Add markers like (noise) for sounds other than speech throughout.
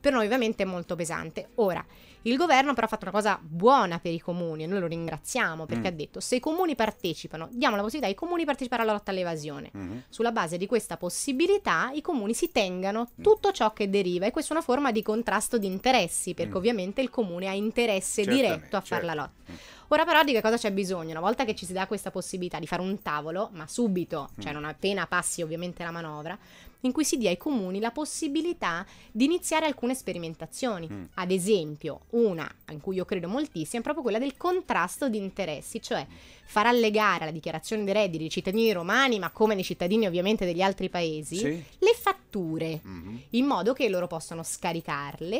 Per noi ovviamente è molto pesante. Ora, il governo però ha fatto una cosa buona per i comuni e noi lo ringraziamo perché mm. ha detto se i comuni partecipano, diamo la possibilità ai comuni di partecipare alla lotta all'evasione. Mm. Sulla base di questa possibilità i comuni si tengano mm. tutto ciò che deriva e questa è una forma di contrasto di interessi perché mm. ovviamente il comune ha interesse Certamente, diretto a certo. fare la lotta. Mm. Ora però di che cosa c'è bisogno? Una volta che ci si dà questa possibilità di fare un tavolo, ma subito, cioè mm. non appena passi ovviamente la manovra, in cui si dia ai comuni la possibilità di iniziare alcune sperimentazioni. Mm. Ad esempio, una in cui io credo moltissimo è proprio quella del contrasto di interessi, cioè far allegare alla dichiarazione dei redditi dei cittadini romani, ma come dei cittadini ovviamente degli altri paesi, sì. le fatture, mm-hmm. in modo che loro possano scaricarle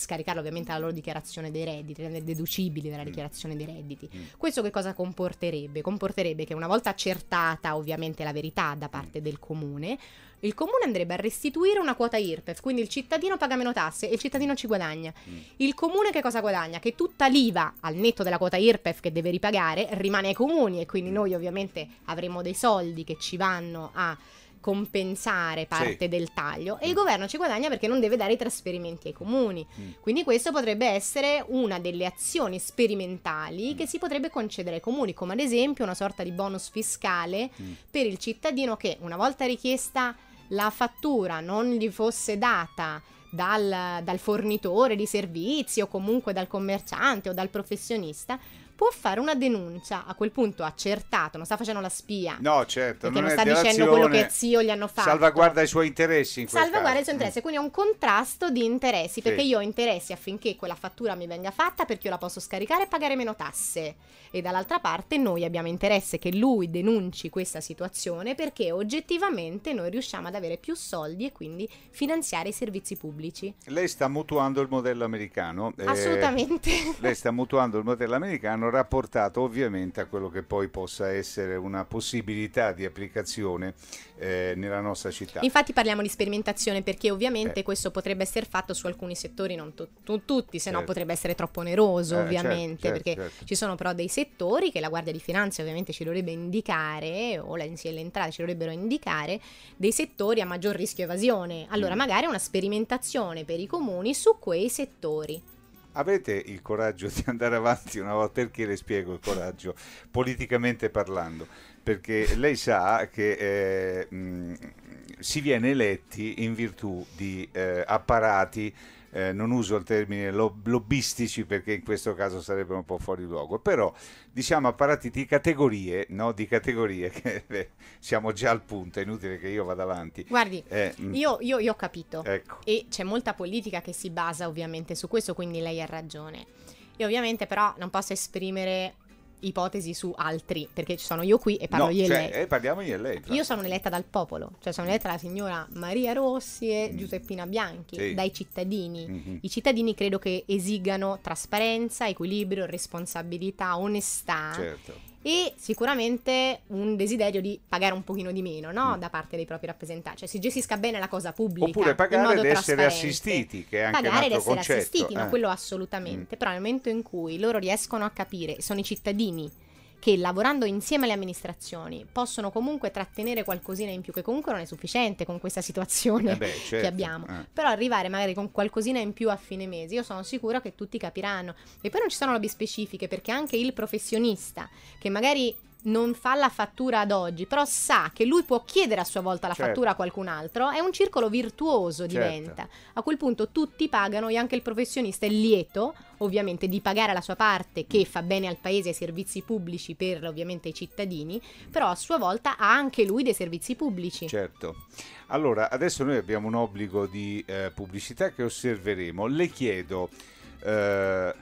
scaricarlo ovviamente alla loro dichiarazione dei redditi, rendere deducibili dalla mm. dichiarazione dei redditi. Mm. Questo che cosa comporterebbe? Comporterebbe che una volta accertata ovviamente la verità da mm. parte del comune, il comune andrebbe a restituire una quota IRPEF, quindi il cittadino paga meno tasse e il cittadino ci guadagna. Il comune che cosa guadagna? Che tutta l'IVA al netto della quota IRPEF che deve ripagare rimane ai comuni e quindi noi ovviamente avremo dei soldi che ci vanno a compensare parte sì. del taglio e il mm. governo ci guadagna perché non deve dare i trasferimenti ai comuni. Mm. Quindi questo potrebbe essere una delle azioni sperimentali mm. che si potrebbe concedere ai comuni, come ad esempio una sorta di bonus fiscale mm. per il cittadino che una volta richiesta la fattura non gli fosse data dal, dal fornitore di servizi o comunque dal commerciante o dal professionista, può fare una denuncia. A quel punto accertato, non sta facendo la spia. No, certo. Perché non, non sta dicendo quello che zio gli hanno fatto. Salvaguarda i suoi interessi. In salvaguarda caso. il suo mm. quindi è un contrasto di interessi, sì. io ho interessi affinché quella fattura mi venga fatta, perché io la posso scaricare e pagare meno tasse. E dall'altra parte noi abbiamo interesse che lui denunci questa situazione perché oggettivamente noi riusciamo ad avere più soldi e quindi finanziare i servizi pubblici. Lei sta mutuando il modello americano. Eh, Assolutamente. Eh, lei sta mutuando il modello americano rapportato ovviamente a quello che poi possa essere una possibilità di applicazione eh, nella nostra città. Infatti parliamo di sperimentazione perché ovviamente eh. questo potrebbe essere fatto su alcuni settori, non to- tu- tutti, se no certo. potrebbe essere troppo oneroso eh, certo, ovviamente, certo, perché certo. ci sono però dei settori che la Guardia di Finanza ovviamente ci dovrebbe indicare, o l'Agenzia delle Entrate ci dovrebbero indicare, dei settori a maggior rischio evasione. Allora mm. magari una sperimentazione per i comuni su quei settori avete il coraggio di andare avanti una volta perché le spiego il coraggio politicamente parlando perché lei sa che eh, mh, mm, si viene eletti in virtù di eh, apparati eh, non uso il termine lob- lobbistici perché in questo caso sarebbe un po' fuori luogo, però diciamo apparati di categorie, no? di categorie (laughs) che beh, siamo già al punto, è inutile che io vada avanti. Guardi, eh, mm. io, io, io, ho capito ecco. e c'è molta politica che si basa ovviamente su questo, quindi lei ha ragione. Io ovviamente però non posso esprimere ipotesi su altri, perché ci sono io qui e parlo no, io cioè, lei. Eh, parliamo io e lei. Infatti. Io sono eletta dal popolo, cioè sono eletta la signora Maria Rossi e mm. Giuseppina Bianchi, sì. dai cittadini. Mm-hmm. I cittadini credo che esigano trasparenza, equilibrio, responsabilità, onestà. Certo e sicuramente un desiderio di pagare un pochino di meno no? Mm. da parte dei propri rappresentanti. Cioè si gestisca bene la cosa pubblica. Oppure pagare ed essere assistiti, che è anche pagare un altro concetto. essere assistiti, eh. no, quello assolutamente. Mm. Però nel momento in cui loro riescono a capire, sono i cittadini che lavorando insieme alle amministrazioni possono comunque trattenere qualcosina in più, che comunque non è sufficiente con questa situazione eh beh, certo. che abbiamo, eh. però arrivare magari con qualcosina in più a fine mese, io sono sicura che tutti capiranno. E poi non ci sono lobby specifiche perché anche il professionista che magari non fa la fattura ad oggi, però sa che lui può chiedere a sua volta la certo. fattura a qualcun altro, è un circolo virtuoso certo. diventa. Certo. A quel punto tutti pagano e anche il professionista è lieto, ovviamente, di pagare la sua parte che fa bene al paese e ai servizi pubblici per ovviamente i cittadini, però a sua volta ha anche lui dei servizi pubblici. Certo. Allora, adesso noi abbiamo un obbligo di eh, pubblicità che osserveremo. Le chiedo eh,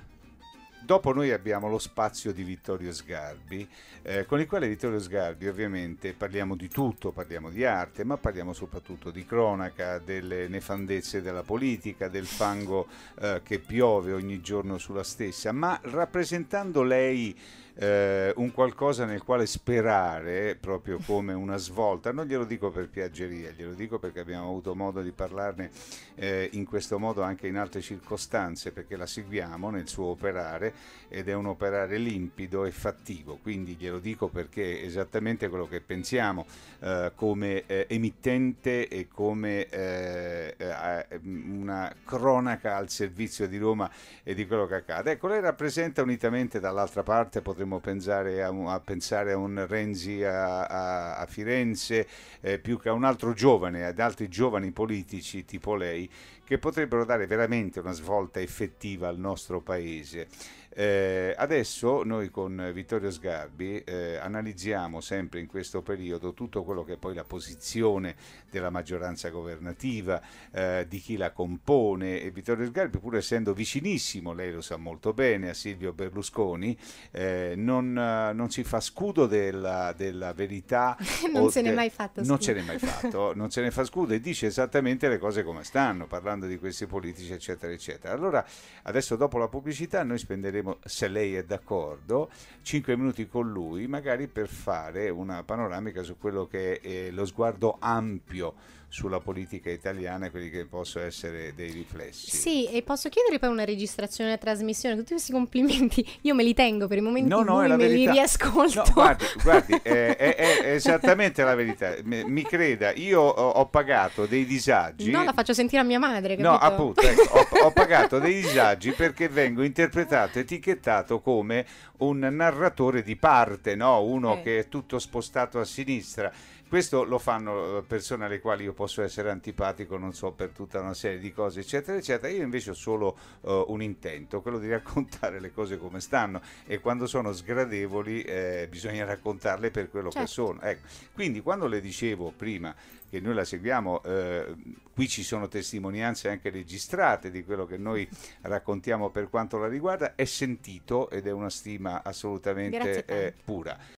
Dopo noi abbiamo lo spazio di Vittorio Sgarbi, eh, con il quale Vittorio Sgarbi ovviamente parliamo di tutto, parliamo di arte, ma parliamo soprattutto di cronaca, delle nefandezze della politica, del fango eh, che piove ogni giorno sulla stessa, ma rappresentando lei eh, un qualcosa nel quale sperare proprio come una svolta. Non glielo dico per piaggeria, glielo dico perché abbiamo avuto modo di parlarne eh, in questo modo anche in altre circostanze, perché la seguiamo nel suo operare ed è un operare limpido e fattivo. Quindi glielo dico perché è esattamente quello che pensiamo eh, come eh, emittente e come eh, eh, mm, una cronaca al servizio di Roma e di quello che accade. Ecco, lei rappresenta unitamente dall'altra parte, potremmo potremmo pensare a, a, pensare a un Renzi a, a Firenze, eh, più che a un altro giovane, ad altri giovani politici tipo lei, che potrebbero dare veramente una svolta effettiva al nostro paese. Eh, adesso noi con Vittorio Sgarbi eh, analizziamo sempre in questo periodo tutto quello che è poi la posizione della maggioranza governativa, eh, di chi la compone e Vittorio Sgarbi pur essendo vicinissimo, lei lo sa molto bene, a Silvio Berlusconi, eh, non, eh, non, si fa scudo della, della verità. (laughs) non se n'è mai fatto. Non ce n'è mai fatto, non se ne fa scudo e dice esattamente le cose come stanno, parlando parlando di questi politici, eccetera, eccetera. Allora, adesso dopo la pubblicità noi spenderemo, se lei è d'accordo, 5 minuti con lui, magari per fare una panoramica su quello che è eh, lo sguardo ampio sulla politica italiana e quelli che possono essere dei riflessi. Sì, e posso chiedere poi una registrazione, a trasmissione, tutti questi complimenti (laughs) io me li tengo per i momenti no, in cui me verità. li riascolto. No, guardi, guardi è, è, è, esattamente la verità, mi, mi creda, io ho, ho, pagato dei disagi. No, la faccio sentire a mia madre padre, capito? No, appunto, ecco, ho, ho, pagato dei disagi perché vengo interpretato, etichettato come un narratore di parte, no? uno eh. che è tutto spostato a sinistra questo lo fanno eh, persone alle quali io posso essere antipatico, non so, per tutta una serie di cose, eccetera, eccetera. Io invece ho solo uh, un intento, quello di (laughs) raccontare le cose come stanno e quando sono sgradevoli eh, bisogna raccontarle per quello certo. che sono. Ecco. Quindi quando le dicevo prima che noi la seguiamo, eh, qui ci sono testimonianze anche registrate di quello che noi (laughs) raccontiamo per quanto la riguarda, è sentito ed è una stima assolutamente eh, pura.